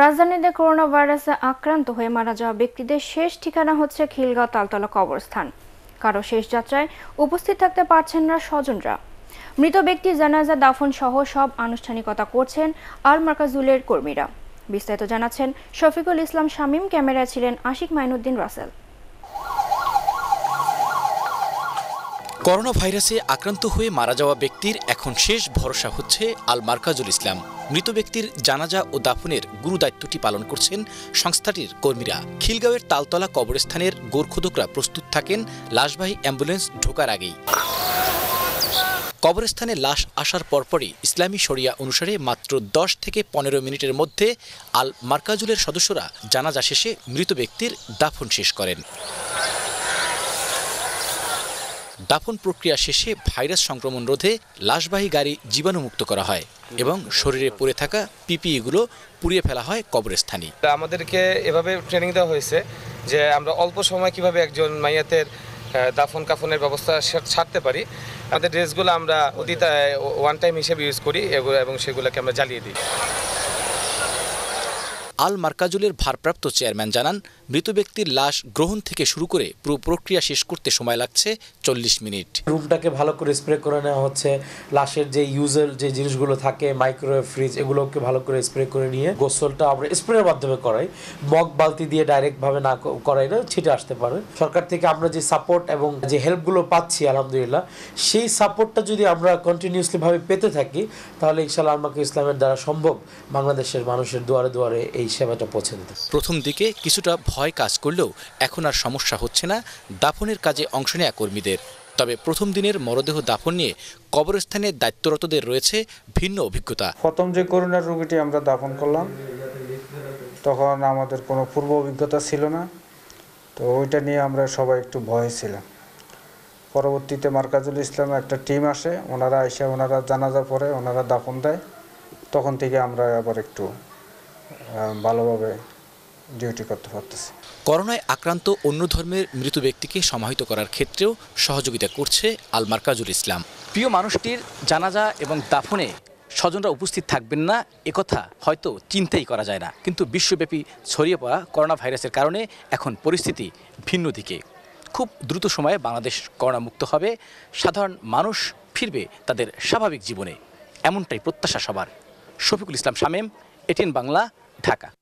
রাজধানীতে করোনা ভাইরাসে আক্রান্ত হয়ে মারা যাওয়া ব্যক্তিদের শেষ ঠিকানা হচ্ছে খিলগাঁও তালতলা কবরস্থান কারো শেষ যাত্রায় উপস্থিত থাকতে পারছেন না স্বজনরা মৃত ব্যক্তি জানাজা দাফন সহ সব আনুষ্ঠানিকতা করছেন আল মার্কাজুলের কর্মীরা বিস্তারিত জানাচ্ছেন শফিকুল ইসলাম শামীম ক্যামেরায় ছিলেন আশিক মাইনুদ্দিন রাসেল করোনা ভাইরাসে আক্রান্ত হয়ে মারা যাওয়া ব্যক্তির এখন শেষ ভরসা হচ্ছে আল মার্কাজুল ইসলাম মৃত ব্যক্তির জানাজা ও দাফনের গুরু দায়িত্বটি পালন করছেন সংস্থাটির কর্মীরা খিলগাঁওয়ের তালতলা কবরস্থানের গোর্খোদকরা প্রস্তুত থাকেন লাশবাহী অ্যাম্বুলেন্স ঢোকার আগেই কবরস্থানে লাশ আসার পরপরই ইসলামী শরিয়া অনুসারে মাত্র দশ থেকে পনেরো মিনিটের মধ্যে আল মার্কাজুলের সদস্যরা জানাজা শেষে মৃত ব্যক্তির দাফন শেষ করেন দাফন প্রক্রিয়া শেষে ভাইরাস সংক্রমণ রোধে লাশবাহী গাড়ি জীবাণুমুক্ত করা হয় এবং শরীরে পড়ে থাকা পিপিইগুলো পুড়িয়ে ফেলা হয় কবরস্থানে আমাদেরকে এভাবে ট্রেনিং দেওয়া হয়েছে যে আমরা অল্প সময় কিভাবে একজন মাইয়াতের দাফন কাফনের ব্যবস্থা ছাড়তে পারি আমাদের ড্রেসগুলো আমরা অতি ওয়ান টাইম হিসেবে ইউজ করি এবং সেগুলোকে আমরা জ্বালিয়ে দিই আল মার্কাজুলের ভারপ্রাপ্ত চেয়ারম্যান জানান মৃত ব্যক্তির লাশ গ্রহণ থেকে শুরু করে পুরো প্রক্রিয়া শেষ করতে সময় লাগছে চল্লিশ মিনিট রুমটাকে ভালো করে স্প্রে করে নেওয়া হচ্ছে লাশের যে ইউজার যে জিনিসগুলো থাকে মাইক্রোওয়েভ ফ্রিজ এগুলোকে ভালো করে স্প্রে করে নিয়ে গোসলটা আমরা স্প্রের মাধ্যমে করাই মগ বালতি দিয়ে ডাইরেক্টভাবে না করাই না ছিটে আসতে পারে সরকার থেকে আমরা যে সাপোর্ট এবং যে হেল্পগুলো পাচ্ছি আলহামদুলিল্লাহ সেই সাপোর্টটা যদি আমরা কন্টিনিউসলিভাবে পেতে থাকি তাহলে ইনশাল্লাহ আমাকে ইসলামের দ্বারা সম্ভব বাংলাদেশের মানুষের দুয়ারে দুয়ারে এই সেবাটা পৌঁছে দিতে প্রথম দিকে কিছুটা ভয় কাজ করলেও এখন আর সমস্যা হচ্ছে না দাফনের কাজে অংশ নেয়া কর্মীদের তবে প্রথম দিনের মরদেহ দাফন নিয়ে কবরস্থানে দায়িত্বরতদের রয়েছে ভিন্ন অভিজ্ঞতা প্রথম যে করোনার রোগীটি আমরা দাফন করলাম তখন আমাদের কোনো পূর্ব অভিজ্ঞতা ছিল না তো ওইটা নিয়ে আমরা সবাই একটু ভয় ছিলাম পরবর্তীতে মার্কাজুল ইসলাম একটা টিম আসে ওনারা এসে ওনারা জানাজা পরে ওনারা দাফন দেয় তখন থেকে আমরা আবার একটু ভালোভাবে ডিউটি করতে পারতেছি করোনায় আক্রান্ত অন্য ধর্মের মৃত ব্যক্তিকে সমাহিত করার ক্ষেত্রেও সহযোগিতা করছে আলমার কাজুল ইসলাম প্রিয় মানুষটির জানাজা এবং দাফনে স্বজনরা উপস্থিত থাকবেন না একথা হয়তো চিন্তাই করা যায় না কিন্তু বিশ্বব্যাপী ছড়িয়ে পড়া করোনা ভাইরাসের কারণে এখন পরিস্থিতি ভিন্ন দিকে খুব দ্রুত সময়ে বাংলাদেশ করোনামুক্ত হবে সাধারণ মানুষ ফিরবে তাদের স্বাভাবিক জীবনে এমনটাই প্রত্যাশা সবার শফিকুল ইসলাম শামেম এটিএন বাংলা ঢাকা